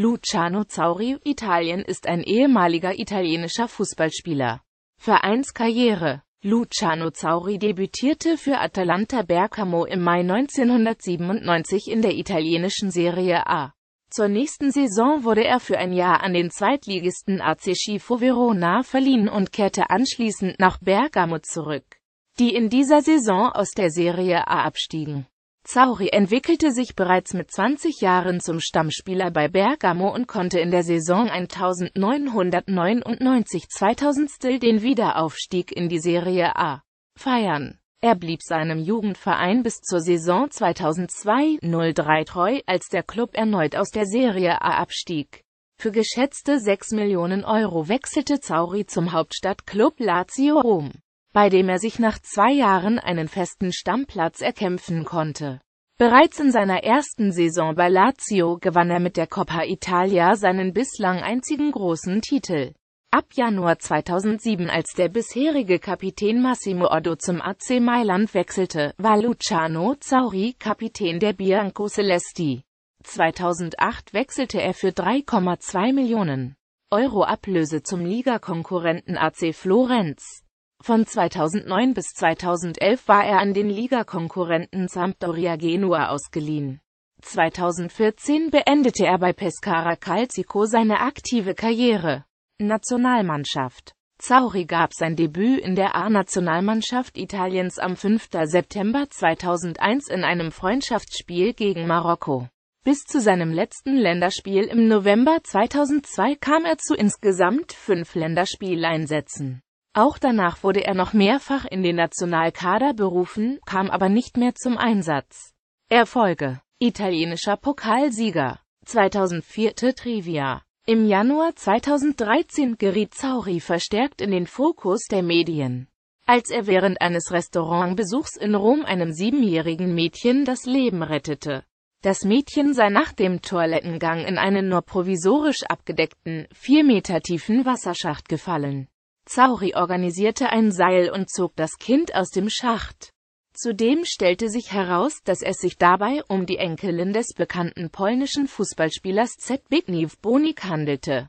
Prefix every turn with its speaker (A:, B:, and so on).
A: Luciano Zauri, Italien ist ein ehemaliger italienischer Fußballspieler. Vereinskarriere Luciano Zauri debütierte für Atalanta Bergamo im Mai 1997 in der italienischen Serie A. Zur nächsten Saison wurde er für ein Jahr an den Zweitligisten AC Schifo Verona verliehen und kehrte anschließend nach Bergamo zurück, die in dieser Saison aus der Serie A abstiegen. Zauri entwickelte sich bereits mit 20 Jahren zum Stammspieler bei Bergamo und konnte in der Saison 1999-2000 den Wiederaufstieg in die Serie A feiern. Er blieb seinem Jugendverein bis zur Saison 2002-03 treu, als der Club erneut aus der Serie A abstieg. Für geschätzte 6 Millionen Euro wechselte Zauri zum Hauptstadtclub Lazio Rom bei dem er sich nach zwei Jahren einen festen Stammplatz erkämpfen konnte. Bereits in seiner ersten Saison bei Lazio gewann er mit der Coppa Italia seinen bislang einzigen großen Titel. Ab Januar 2007, als der bisherige Kapitän Massimo Ordo zum AC Mailand wechselte, war Luciano Zauri Kapitän der Bianco Celesti. 2008 wechselte er für 3,2 Millionen Euro Ablöse zum Ligakonkurrenten AC Florenz. Von 2009 bis 2011 war er an den Ligakonkurrenten Sampdoria Genua ausgeliehen. 2014 beendete er bei Pescara Calcico seine aktive Karriere. Nationalmannschaft Zauri gab sein Debüt in der A-Nationalmannschaft Italiens am 5. September 2001 in einem Freundschaftsspiel gegen Marokko. Bis zu seinem letzten Länderspiel im November 2002 kam er zu insgesamt fünf Länderspieleinsätzen. Auch danach wurde er noch mehrfach in den Nationalkader berufen, kam aber nicht mehr zum Einsatz. Erfolge Italienischer Pokalsieger 2004 Trivia Im Januar 2013 geriet Zauri verstärkt in den Fokus der Medien, als er während eines Restaurantbesuchs in Rom einem siebenjährigen Mädchen das Leben rettete. Das Mädchen sei nach dem Toilettengang in einen nur provisorisch abgedeckten, vier Meter tiefen Wasserschacht gefallen. Zauri organisierte ein Seil und zog das Kind aus dem Schacht. Zudem stellte sich heraus, dass es sich dabei um die Enkelin des bekannten polnischen Fußballspielers Zbigniew Bonik handelte.